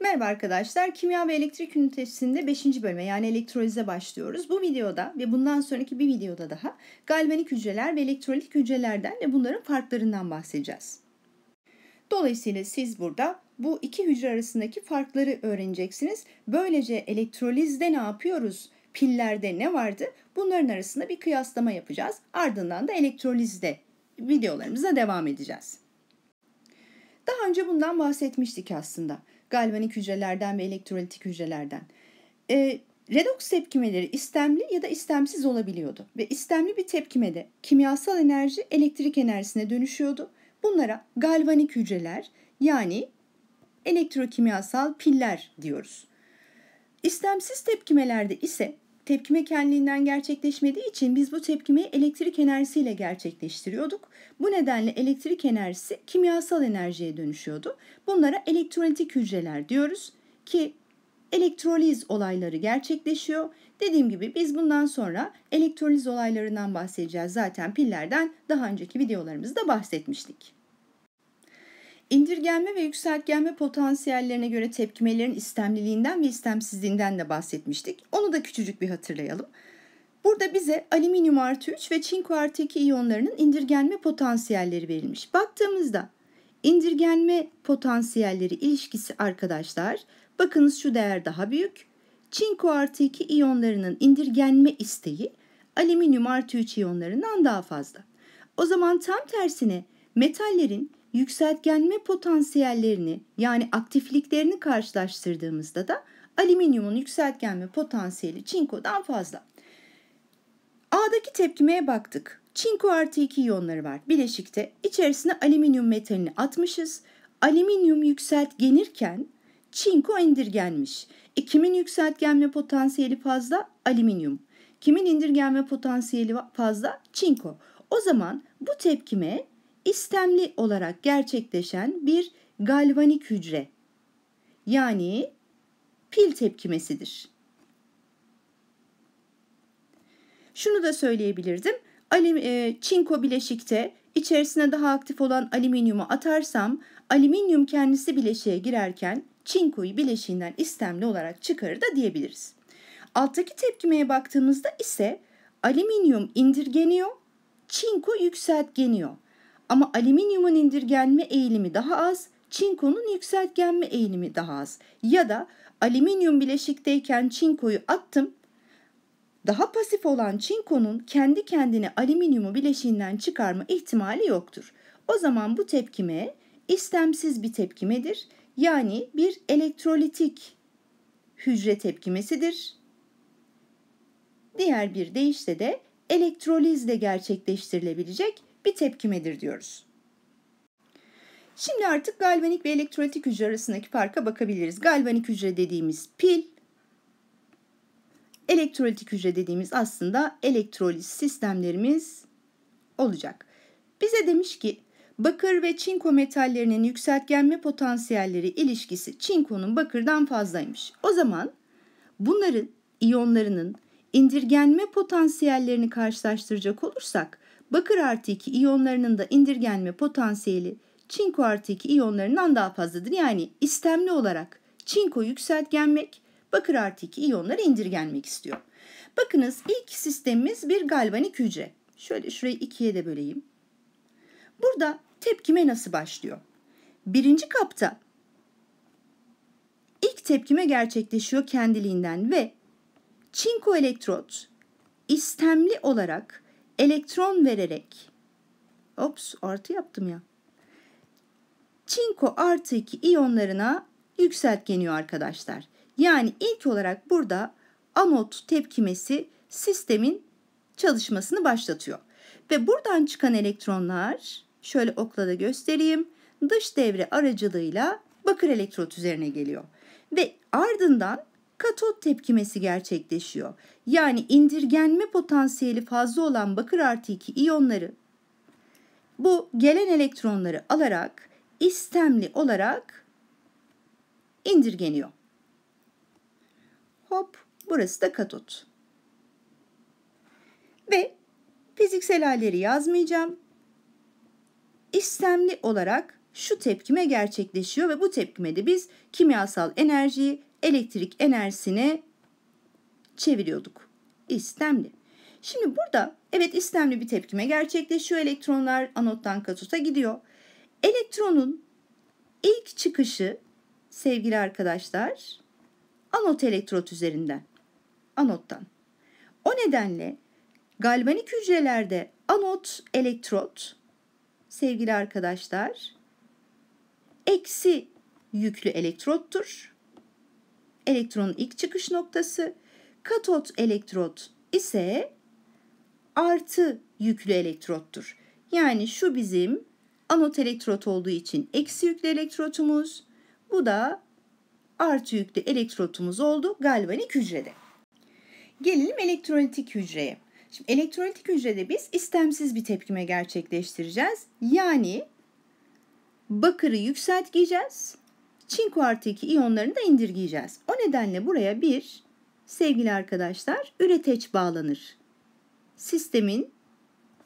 Merhaba arkadaşlar, kimya ve elektrik ünitesinde 5. bölüme yani elektrolize başlıyoruz. Bu videoda ve bundan sonraki bir videoda daha galvanik hücreler ve elektrolitik hücrelerden ve bunların farklarından bahsedeceğiz. Dolayısıyla siz burada bu iki hücre arasındaki farkları öğreneceksiniz. Böylece elektrolizde ne yapıyoruz? Pillerde ne vardı? Bunların arasında bir kıyaslama yapacağız. Ardından da elektrolizde videolarımıza devam edeceğiz. Daha önce bundan bahsetmiştik aslında galvanik hücrelerden ve elektrolitik hücrelerden. E, redoks tepkimeleri istemli ya da istemsiz olabiliyordu ve istemli bir tepkimede kimyasal enerji elektrik enerjisine dönüşüyordu. Bunlara galvanik hücreler yani elektrokimyasal piller diyoruz. İstemsiz tepkimelerde ise tepkime kendiliğinden gerçekleşmediği için biz bu tepkimi elektrik enerjisiyle gerçekleştiriyorduk. Bu nedenle elektrik enerjisi kimyasal enerjiye dönüşüyordu. Bunlara elektrolitik hücreler diyoruz ki elektroliz olayları gerçekleşiyor. Dediğim gibi biz bundan sonra elektroliz olaylarından bahsedeceğiz. Zaten pillerden daha önceki videolarımızda bahsetmiştik. İndirgenme ve yükseltgenme potansiyellerine göre tepkimelerin istemliliğinden ve istemsizliğinden de bahsetmiştik. Onu da küçücük bir hatırlayalım. Burada bize alüminyum artı 3 ve çinko artı 2 iyonlarının indirgenme potansiyelleri verilmiş. Baktığımızda indirgenme potansiyelleri ilişkisi arkadaşlar bakınız şu değer daha büyük. Çinko artı 2 iyonlarının indirgenme isteği alüminyum artı 3 iyonlarından daha fazla. O zaman tam tersine metallerin yükseltgenme potansiyellerini yani aktifliklerini karşılaştırdığımızda da alüminyumun yükseltgenme potansiyeli çinkodan fazla. A'daki tepkimeye baktık. Çinko artı 2 iyonları var bileşikte. İçerisine alüminyum metalini atmışız. Alüminyum yükseltgenirken çinko indirgenmiş. E, kimin yükseltgenme potansiyeli fazla? Alüminyum. Kimin indirgenme potansiyeli fazla? Çinko. O zaman bu tepkime istemli olarak gerçekleşen bir galvanik hücre yani pil tepkimesidir. Şunu da söyleyebilirdim. E, çinko bileşikte içerisine daha aktif olan alüminyumu atarsam alüminyum kendisi bileşiğe girerken çinkoyu bileşiğinden istemli olarak çıkarır da diyebiliriz. Alttaki tepkimeye baktığımızda ise alüminyum indirgeniyor, çinko yükseltgeniyor. Ama alüminyumun indirgenme eğilimi daha az, çinkonun yükseltgenme eğilimi daha az. Ya da alüminyum bileşikteyken çinkoyu attım, daha pasif olan çinkonun kendi kendine alüminyumu bileşiğinden çıkarma ihtimali yoktur. O zaman bu tepkime istemsiz bir tepkimedir. Yani bir elektrolitik hücre tepkimesidir. Diğer bir deyişle de elektrolizle gerçekleştirilebilecek bir tepkimedir diyoruz. Şimdi artık galvanik ve elektrolitik hücre arasındaki farka bakabiliriz. Galvanik hücre dediğimiz pil, elektrolitik hücre dediğimiz aslında elektroliz sistemlerimiz olacak. Bize demiş ki bakır ve çinko metallerinin yükseltgenme potansiyelleri ilişkisi çinkonun bakırdan fazlaymış. O zaman bunların iyonlarının indirgenme potansiyellerini karşılaştıracak olursak bakır artı 2 iyonlarının da indirgenme potansiyeli çinko artı 2 iyonlarından daha fazladır. Yani istemli olarak çinko yükseltgenmek, bakır artı 2 iyonları indirgenmek istiyor. Bakınız ilk sistemimiz bir galvanik hücre. Şöyle şurayı ikiye de böleyim. Burada tepkime nasıl başlıyor? Birinci kapta ilk tepkime gerçekleşiyor kendiliğinden ve Çinko elektrot istemli olarak elektron vererek ops artı yaptım ya. Çinko artı 2 iyonlarına yükseltgeniyor arkadaşlar. Yani ilk olarak burada anot tepkimesi sistemin çalışmasını başlatıyor. Ve buradan çıkan elektronlar şöyle okla da göstereyim. Dış devre aracılığıyla bakır elektrot üzerine geliyor. Ve ardından katot tepkimesi gerçekleşiyor. Yani indirgenme potansiyeli fazla olan bakır artı 2 iyonları bu gelen elektronları alarak istemli olarak indirgeniyor. Hop burası da katot. Ve fiziksel halleri yazmayacağım. İstemli olarak şu tepkime gerçekleşiyor ve bu tepkimede biz kimyasal enerjiyi elektrik enerjisine çeviriyorduk. İstemli. Şimdi burada evet istemli bir tepkime gerçekleşiyor. Elektronlar anottan katota gidiyor. Elektronun ilk çıkışı sevgili arkadaşlar anot elektrot üzerinden. Anottan. O nedenle galvanik hücrelerde anot elektrot sevgili arkadaşlar eksi yüklü elektrottur elektronun ilk çıkış noktası. Katot elektrot ise artı yüklü elektrottur. Yani şu bizim anot elektrot olduğu için eksi yüklü elektrotumuz. Bu da artı yüklü elektrotumuz oldu galvanik hücrede. Gelelim elektrolitik hücreye. Şimdi elektrolitik hücrede biz istemsiz bir tepkime gerçekleştireceğiz. Yani bakırı yükselteceğiz çinko artı 2 iyonlarını da indirgeyeceğiz. O nedenle buraya bir sevgili arkadaşlar üreteç bağlanır. Sistemin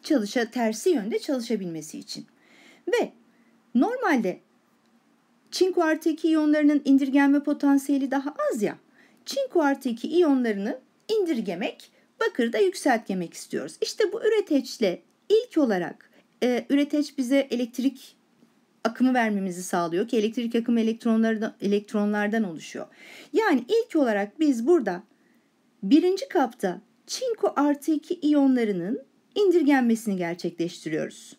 çalışa tersi yönde çalışabilmesi için. Ve normalde çinko artı 2 iyonlarının indirgenme potansiyeli daha az ya. Çinko artı 2 iyonlarını indirgemek da yükseltgemek istiyoruz. İşte bu üreteçle ilk olarak e, üreteç bize elektrik akımı vermemizi sağlıyor ki elektrik akımı elektronlardan, elektronlardan oluşuyor. Yani ilk olarak biz burada birinci kapta çinko artı 2 iyonlarının indirgenmesini gerçekleştiriyoruz.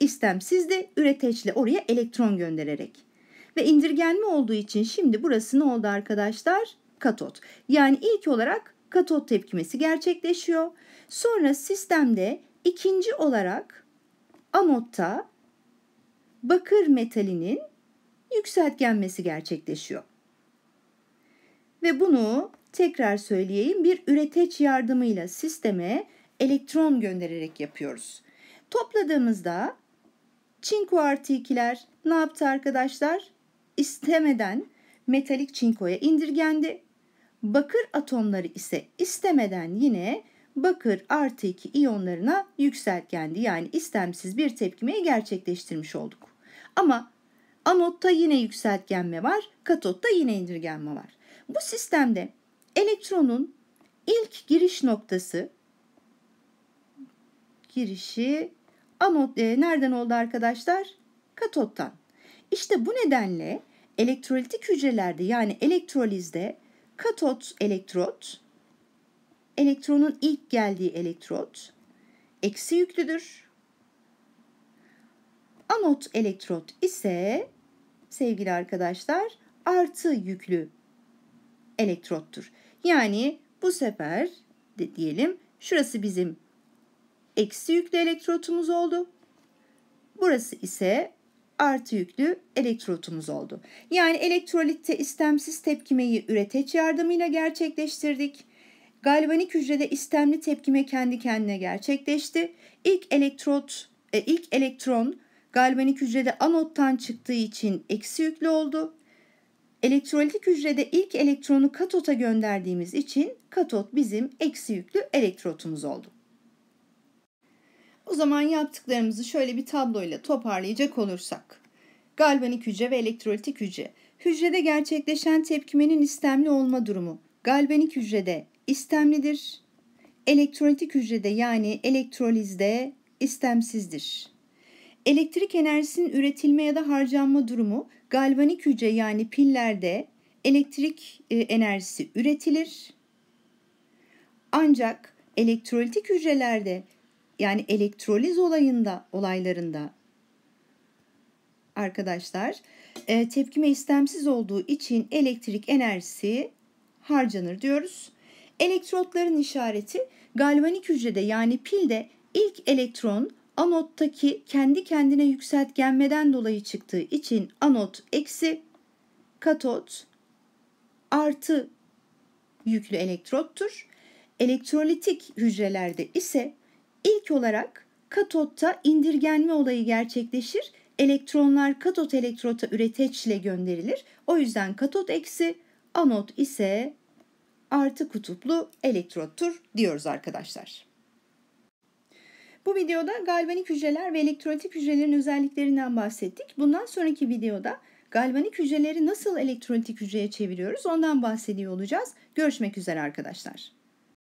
İstemsiz de üreteçle oraya elektron göndererek. Ve indirgenme olduğu için şimdi burası ne oldu arkadaşlar? Katot. Yani ilk olarak katot tepkimesi gerçekleşiyor. Sonra sistemde ikinci olarak anotta bakır metalinin yükseltgenmesi gerçekleşiyor. Ve bunu tekrar söyleyeyim bir üreteç yardımıyla sisteme elektron göndererek yapıyoruz. Topladığımızda çinko artı ne yaptı arkadaşlar? İstemeden metalik çinkoya indirgendi. Bakır atomları ise istemeden yine bakır artı 2 iyonlarına yükseltgendi. Yani istemsiz bir tepkimeyi gerçekleştirmiş olduk. Ama anotta yine yükseltgenme var, katotta yine indirgenme var. Bu sistemde elektronun ilk giriş noktası girişi anot e, nereden oldu arkadaşlar? Katottan. İşte bu nedenle elektrolitik hücrelerde yani elektrolizde katot elektrot elektronun ilk geldiği elektrot eksi yüklüdür. Anot elektrot ise sevgili arkadaşlar artı yüklü elektrottur. Yani bu sefer de diyelim şurası bizim eksi yüklü elektrotumuz oldu. Burası ise artı yüklü elektrotumuz oldu. Yani elektrolitte istemsiz tepkimeyi üreteç yardımıyla gerçekleştirdik. Galvanik hücrede istemli tepkime kendi kendine gerçekleşti. İlk elektrot, e, ilk elektron Galvanik hücrede anottan çıktığı için eksi yüklü oldu. Elektrolitik hücrede ilk elektronu katota gönderdiğimiz için katot bizim eksi yüklü elektrotumuz oldu. O zaman yaptıklarımızı şöyle bir tabloyla toparlayacak olursak. Galvanik hücre ve elektrolitik hücre. Hücrede gerçekleşen tepkimenin istemli olma durumu. Galvanik hücrede istemlidir. Elektrolitik hücrede yani elektrolizde istemsizdir. Elektrik enerjisinin üretilme ya da harcanma durumu galvanik hücre yani pillerde elektrik e, enerjisi üretilir. Ancak elektrolitik hücrelerde yani elektroliz olayında olaylarında arkadaşlar e, tepkime istemsiz olduğu için elektrik enerjisi harcanır diyoruz. Elektrotların işareti galvanik hücrede yani pilde ilk elektron anottaki kendi kendine yükseltgenmeden dolayı çıktığı için anot eksi, katot artı yüklü elektrottur. Elektrolitik hücrelerde ise ilk olarak katotta indirgenme olayı gerçekleşir. Elektronlar katot elektrota üreteçle gönderilir. O yüzden katot eksi, anot ise artı kutuplu elektrottur diyoruz arkadaşlar. Bu videoda galvanik hücreler ve elektrolitik hücrelerin özelliklerinden bahsettik. Bundan sonraki videoda galvanik hücreleri nasıl elektrolitik hücreye çeviriyoruz ondan bahsediyor olacağız. Görüşmek üzere arkadaşlar.